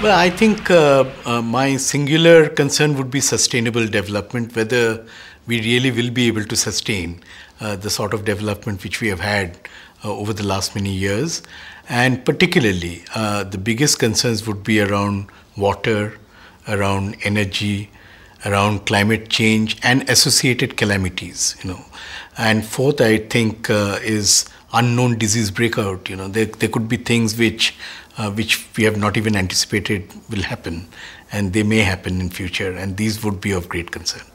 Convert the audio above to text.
Well, I think uh, uh, my singular concern would be sustainable development, whether we really will be able to sustain uh, the sort of development which we have had uh, over the last many years. And particularly, uh, the biggest concerns would be around water, around energy, around climate change and associated calamities, you know. And fourth, I think, uh, is unknown disease breakout. You know, there, there could be things which, uh, which we have not even anticipated will happen, and they may happen in future, and these would be of great concern.